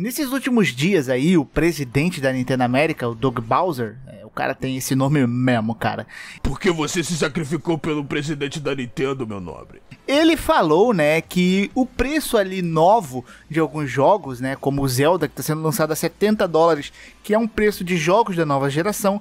Nesses últimos dias aí, o presidente da Nintendo América, o Doug Bowser, é, o cara tem esse nome mesmo, cara. Porque você se sacrificou pelo presidente da Nintendo, meu nobre? Ele falou, né, que o preço ali novo de alguns jogos, né, como o Zelda, que está sendo lançado a 70 dólares, que é um preço de jogos da nova geração,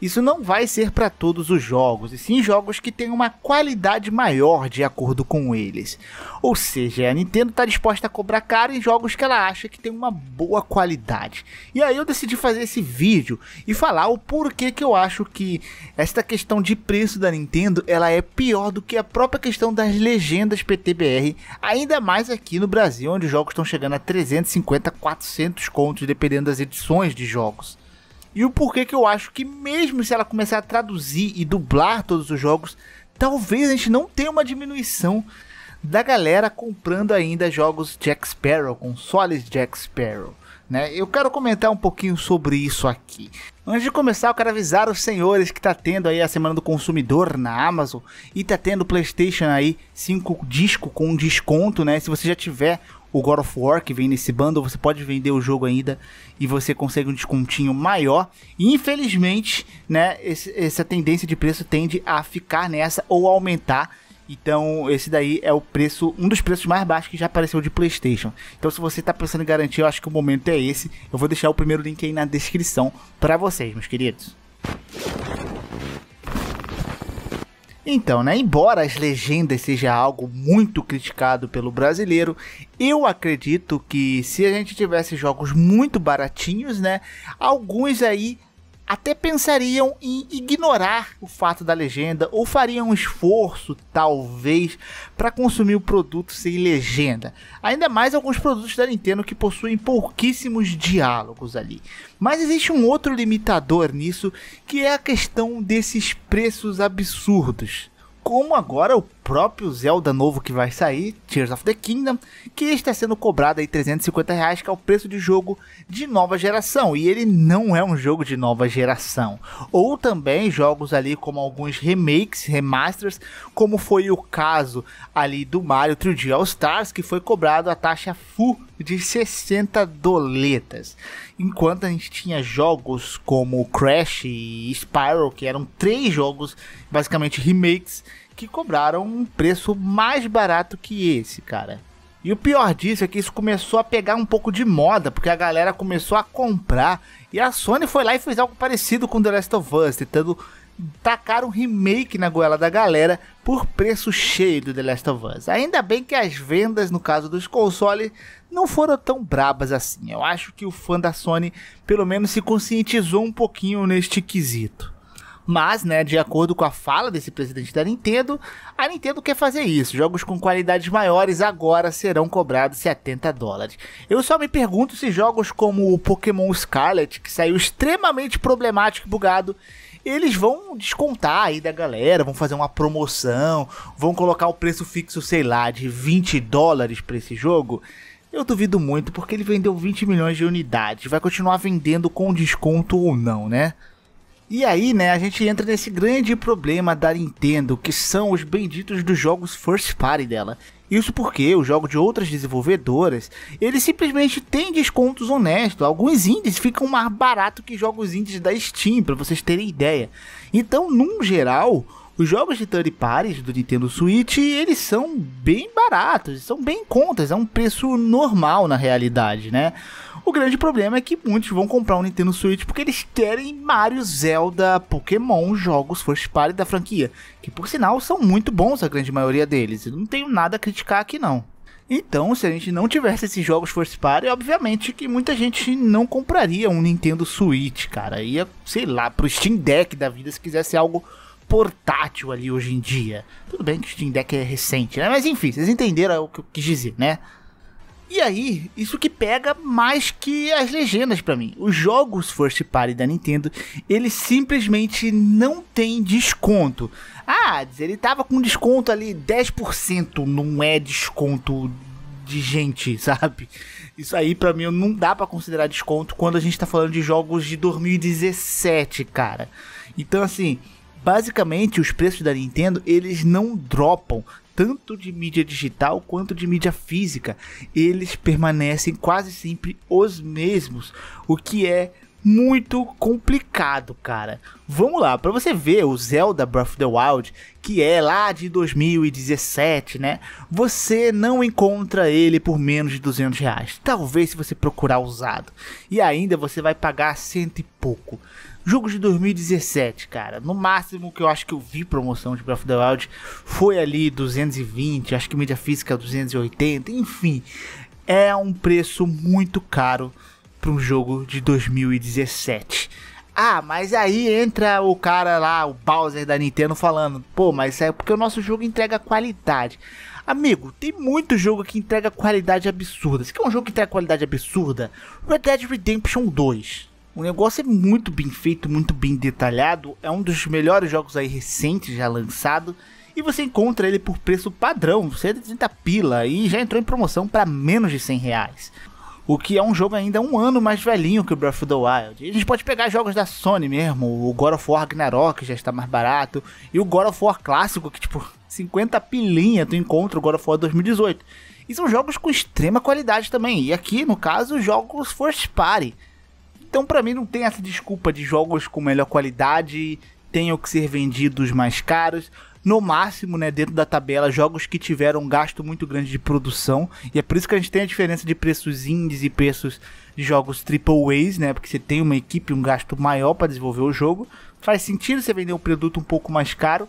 isso não vai ser para todos os jogos, e sim jogos que têm uma qualidade maior de acordo com eles. Ou seja, a Nintendo está disposta a cobrar caro em jogos que ela acha que tem uma boa qualidade. E aí eu decidi fazer esse vídeo e falar o porquê que eu acho que esta questão de preço da Nintendo ela é pior do que a própria questão das legendas PTBR, ainda mais aqui no Brasil, onde os jogos estão chegando a 350, 400 contos, dependendo das edições de jogos. E o porquê que eu acho que mesmo se ela começar a traduzir e dublar todos os jogos, talvez a gente não tenha uma diminuição da galera comprando ainda jogos Jack Sparrow, consoles Jack Sparrow. Né? Eu quero comentar um pouquinho sobre isso aqui. Antes de começar, eu quero avisar os senhores que está tendo aí a semana do consumidor na Amazon e está tendo PlayStation aí 5 disco com desconto, né? Se você já tiver o God of War que vem nesse bundle, você pode vender o jogo ainda e você consegue um descontinho maior. infelizmente, né, esse, essa tendência de preço tende a ficar nessa ou aumentar. Então, esse daí é o preço, um dos preços mais baixos que já apareceu de PlayStation. Então, se você está pensando em garantir, eu acho que o momento é esse. Eu vou deixar o primeiro link aí na descrição para vocês, meus queridos. Então, né, embora as legendas seja algo muito criticado pelo brasileiro, eu acredito que se a gente tivesse jogos muito baratinhos, né, alguns aí até pensariam em ignorar o fato da legenda ou fariam um esforço, talvez, para consumir o produto sem legenda. Ainda mais alguns produtos da Nintendo que possuem pouquíssimos diálogos ali. Mas existe um outro limitador nisso, que é a questão desses preços absurdos como agora o próprio Zelda novo que vai sair, Tears of the Kingdom, que está sendo cobrado aí 350 reais, que é o preço de jogo de nova geração, e ele não é um jogo de nova geração. Ou também jogos ali como alguns remakes, remasters, como foi o caso ali do Mario 3D All Stars, que foi cobrado a taxa full de 60 doletas. Enquanto a gente tinha jogos como Crash e Spiral, que eram três jogos, basicamente remakes, que cobraram um preço mais barato que esse, cara. E o pior disso é que isso começou a pegar um pouco de moda, porque a galera começou a comprar e a Sony foi lá e fez algo parecido com The Last of Us, tentando tacar um remake na goela da galera por preço cheio do The Last of Us. Ainda bem que as vendas, no caso dos consoles, não foram tão brabas assim. Eu acho que o fã da Sony pelo menos se conscientizou um pouquinho neste quesito. Mas, né, de acordo com a fala desse presidente da Nintendo, a Nintendo quer fazer isso. Jogos com qualidades maiores agora serão cobrados 70 dólares. Eu só me pergunto se jogos como o Pokémon Scarlet, que saiu extremamente problemático e bugado, eles vão descontar aí da galera, vão fazer uma promoção, vão colocar o preço fixo, sei lá, de 20 dólares para esse jogo. Eu duvido muito, porque ele vendeu 20 milhões de unidades. Vai continuar vendendo com desconto ou não, né? E aí, né, a gente entra nesse grande problema da Nintendo, que são os benditos dos jogos first party dela. Isso porque os jogos de outras desenvolvedoras, eles simplesmente têm descontos honestos. Alguns indies ficam mais barato que jogos indies da Steam, para vocês terem ideia. Então, num geral, os jogos de third parties do Nintendo Switch, eles são bem baratos, são bem contas, é um preço normal na realidade, né? O grande problema é que muitos vão comprar um Nintendo Switch porque eles querem Mario, Zelda, Pokémon, jogos first party da franquia, que por sinal são muito bons a grande maioria deles. Eu não tenho nada a criticar aqui não. Então, se a gente não tivesse esses jogos first party, obviamente que muita gente não compraria um Nintendo Switch, cara. Ia, sei lá, pro Steam Deck da vida se quisesse algo portátil ali hoje em dia. Tudo bem que o Steam Deck é recente, né? Mas enfim, vocês entenderam o que eu quis dizer, né? E aí, isso que pega mais que as legendas para mim. Os jogos first party da Nintendo, eles simplesmente não tem desconto. Ah, ele tava com desconto ali 10%, não é desconto de gente, sabe? Isso aí para mim não dá para considerar desconto quando a gente tá falando de jogos de 2017, cara. Então assim, basicamente os preços da Nintendo eles não dropam tanto de mídia digital quanto de mídia física. Eles permanecem quase sempre os mesmos, o que é muito complicado, cara. Vamos lá, para você ver o Zelda Breath of the Wild, que é lá de 2017, né? Você não encontra ele por menos de 200 reais. Talvez se você procurar usado. E ainda você vai pagar cento e pouco. Jogo de 2017, cara. No máximo que eu acho que eu vi promoção de Breath of the Wild foi ali 220, acho que mídia física 280, enfim. É um preço muito caro para um jogo de 2017. Ah, mas aí entra o cara lá, o Bowser da Nintendo, falando: pô, mas é porque o nosso jogo entrega qualidade. Amigo, tem muito jogo que entrega qualidade absurda. Você quer um jogo que entrega qualidade absurda? Red Dead Redemption 2. O negócio é muito bem feito, muito bem detalhado. É um dos melhores jogos aí recentes já lançado. E você encontra ele por preço padrão, 130 pila, e já entrou em promoção para menos de 100 reais o que é um jogo ainda um ano mais velhinho que o Breath of the Wild. E a gente pode pegar jogos da Sony mesmo, o God of War Ragnarok já está mais barato, e o God of War clássico, que tipo, 50 pilinha tu encontra o God of War 2018. E são jogos com extrema qualidade também, e aqui, no caso, jogos first party. Então, para mim, não tem essa desculpa de jogos com melhor qualidade tenham que ser vendidos mais caros no máximo, né, dentro da tabela, jogos que tiveram um gasto muito grande de produção. E é por isso que a gente tem a diferença de preços indies e preços de jogos triple A's, né? Porque você tem uma equipe, um gasto maior para desenvolver o jogo. Faz sentido você vender um produto um pouco mais caro.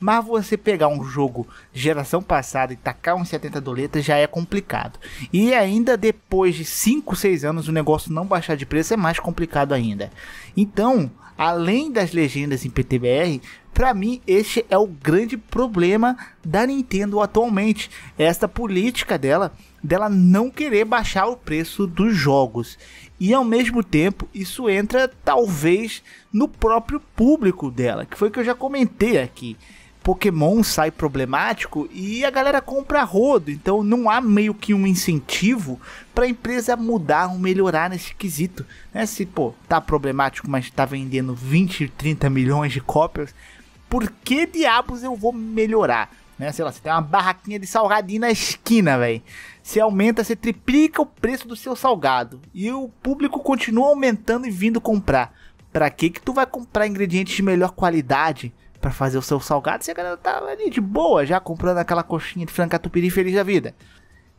Mas você pegar um jogo de geração passada e tacar uns 70 doletas já é complicado. E ainda depois de 5, 6 anos o negócio não baixar de preço é mais complicado ainda. Então, além das legendas em PTBR, para mim, este é o grande problema da Nintendo atualmente. Esta política dela, dela não querer baixar o preço dos jogos. E ao mesmo tempo, isso entra talvez no próprio público dela, que foi o que eu já comentei aqui. Pokémon sai problemático e a galera compra rodo, então não há meio que um incentivo para a empresa mudar ou melhorar nesse quesito. Né? Se pô, tá problemático, mas tá vendendo 20, 30 milhões de cópias, por que diabos eu vou melhorar? Né? Sei lá, você tem uma barraquinha de salgadinho na esquina, velho. Você aumenta, você triplica o preço do seu salgado. E o público continua aumentando e vindo comprar. Pra que que tu vai comprar ingredientes de melhor qualidade para fazer o seu salgado se a galera tá ali de boa já comprando aquela coxinha de franca tupiri feliz da vida?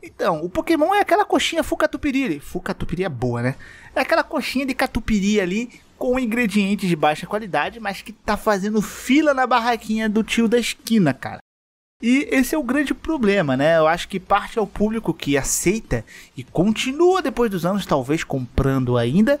Então, o Pokémon é aquela coxinha Fucatupiri. Fucatupiri é boa, né? É aquela coxinha de catupiry ali com ingredientes de baixa qualidade, mas que tá fazendo fila na barraquinha do tio da esquina, cara. E esse é o grande problema, né? Eu acho que parte é o público que aceita e continua depois dos anos, talvez comprando ainda,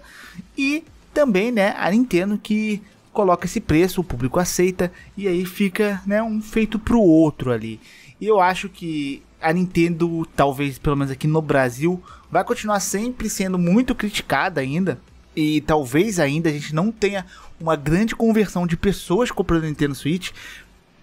e também, né, a Nintendo que coloca esse preço, o público aceita e aí fica, né, um feito pro outro ali. E eu acho que a Nintendo, talvez pelo menos aqui no Brasil, vai continuar sempre sendo muito criticada ainda e talvez ainda a gente não tenha uma grande conversão de pessoas comprando Nintendo Switch,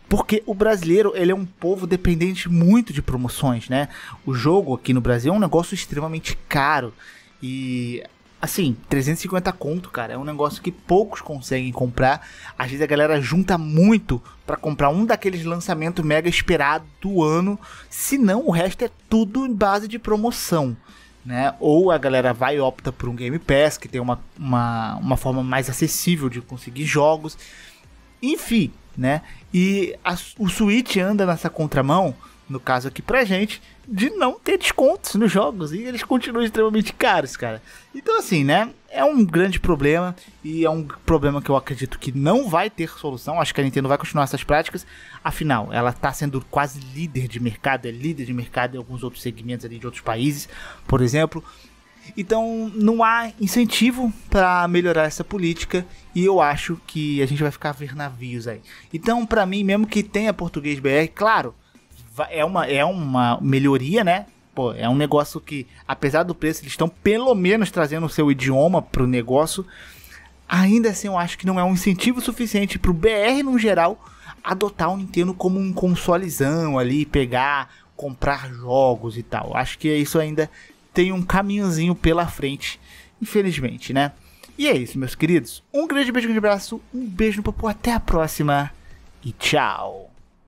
porque o brasileiro ele é um povo dependente muito de promoções, né? O jogo aqui no Brasil é um negócio extremamente caro e assim, 350 conto, cara, é um negócio que poucos conseguem comprar. Às vezes a galera junta muito para comprar um daqueles lançamentos mega esperado do ano, senão o resto é tudo em base de promoção né? Ou a galera vai e opta por um Game Pass, que tem uma, uma, uma forma mais acessível de conseguir jogos. Enfim, né? E a, o Switch anda nessa contramão no caso aqui pra gente, de não ter descontos nos jogos e eles continuam extremamente caros, cara. Então, assim, né? É um grande problema e é um problema que eu acredito que não vai ter solução. Acho que a Nintendo vai continuar essas práticas. Afinal, ela está sendo quase líder de mercado, é líder de mercado em alguns outros segmentos ali de outros países, por exemplo. Então não há incentivo para melhorar essa política e eu acho que a gente vai ficar a ver navios aí. Então, para mim, mesmo que tenha português BR, claro, é uma, é uma melhoria, né? Pô, é um negócio que, apesar do preço, eles estão pelo menos trazendo o seu idioma pro negócio. Ainda assim, eu acho que não é um incentivo suficiente pro BR no geral adotar o Nintendo como um consolezão ali, pegar, comprar jogos e tal. Acho que isso ainda tem um caminhozinho pela frente, infelizmente, né? E é isso, meus queridos. Um grande beijo, um grande abraço, um beijo no papo, até a próxima e tchau!